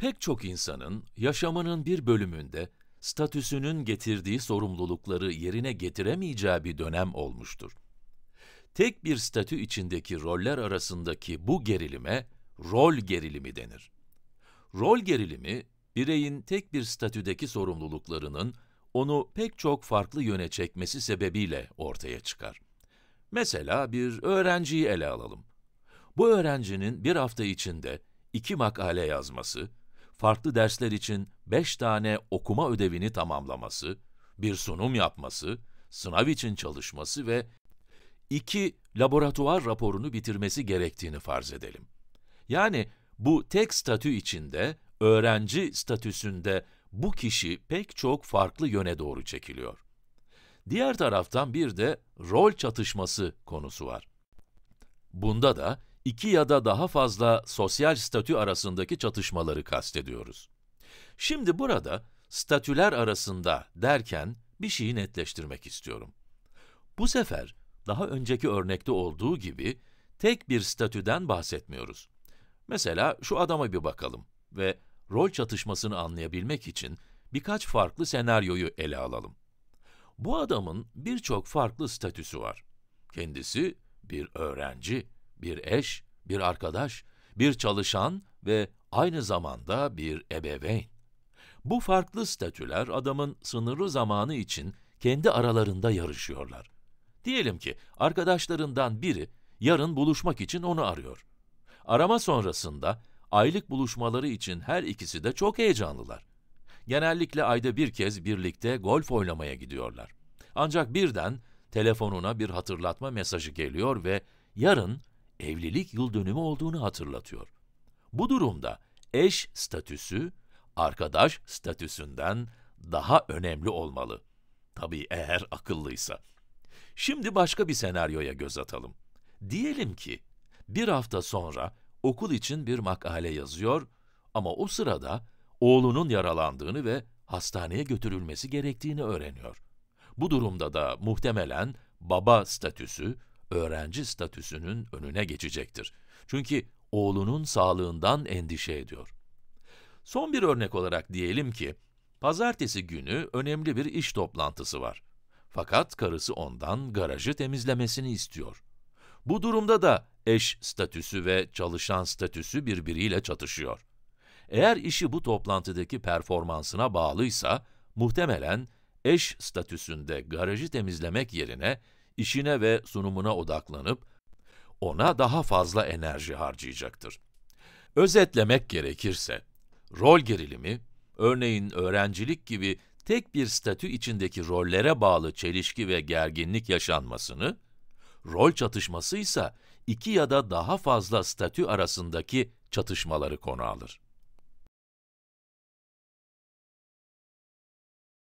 Pek çok insanın yaşamının bir bölümünde statüsünün getirdiği sorumlulukları yerine getiremeyeceği bir dönem olmuştur. Tek bir statü içindeki roller arasındaki bu gerilime rol gerilimi denir. Rol gerilimi, bireyin tek bir statüdeki sorumluluklarının onu pek çok farklı yöne çekmesi sebebiyle ortaya çıkar. Mesela bir öğrenciyi ele alalım. Bu öğrencinin bir hafta içinde iki makale yazması, farklı dersler için beş tane okuma ödevini tamamlaması, bir sunum yapması, sınav için çalışması ve iki laboratuvar raporunu bitirmesi gerektiğini farz edelim. Yani bu tek statü içinde, öğrenci statüsünde bu kişi pek çok farklı yöne doğru çekiliyor. Diğer taraftan bir de rol çatışması konusu var. Bunda da iki ya da daha fazla sosyal statü arasındaki çatışmaları kastediyoruz. Şimdi burada statüler arasında derken bir şeyi netleştirmek istiyorum. Bu sefer daha önceki örnekte olduğu gibi tek bir statüden bahsetmiyoruz. Mesela şu adama bir bakalım ve rol çatışmasını anlayabilmek için birkaç farklı senaryoyu ele alalım. Bu adamın birçok farklı statüsü var. Kendisi bir öğrenci, bir eş, bir arkadaş, bir çalışan ve aynı zamanda bir ebeveyn. Bu farklı statüler adamın sınırlı zamanı için kendi aralarında yarışıyorlar. Diyelim ki arkadaşlarından biri yarın buluşmak için onu arıyor. Arama sonrasında aylık buluşmaları için her ikisi de çok heyecanlılar. Genellikle ayda bir kez birlikte golf oynamaya gidiyorlar. Ancak birden telefonuna bir hatırlatma mesajı geliyor ve yarın evlilik yıl dönümü olduğunu hatırlatıyor. Bu durumda eş statüsü arkadaş statüsünden daha önemli olmalı. Tabii eğer akıllıysa. Şimdi başka bir senaryoya göz atalım. Diyelim ki bir hafta sonra okul için bir makale yazıyor ama o sırada oğlunun yaralandığını ve hastaneye götürülmesi gerektiğini öğreniyor. Bu durumda da muhtemelen baba statüsü öğrenci statüsünün önüne geçecektir. Çünkü oğlunun sağlığından endişe ediyor. Son bir örnek olarak diyelim ki, pazartesi günü önemli bir iş toplantısı var. Fakat karısı ondan garajı temizlemesini istiyor. Bu durumda da eş statüsü ve çalışan statüsü birbiriyle çatışıyor. Eğer işi bu toplantıdaki performansına bağlıysa, muhtemelen eş statüsünde garajı temizlemek yerine işine ve sunumuna odaklanıp ona daha fazla enerji harcayacaktır. Özetlemek gerekirse, rol gerilimi, örneğin öğrencilik gibi tek bir statü içindeki rollere bağlı çelişki ve gerginlik yaşanmasını, rol çatışması ise iki ya da daha fazla statü arasındaki çatışmaları konu alır.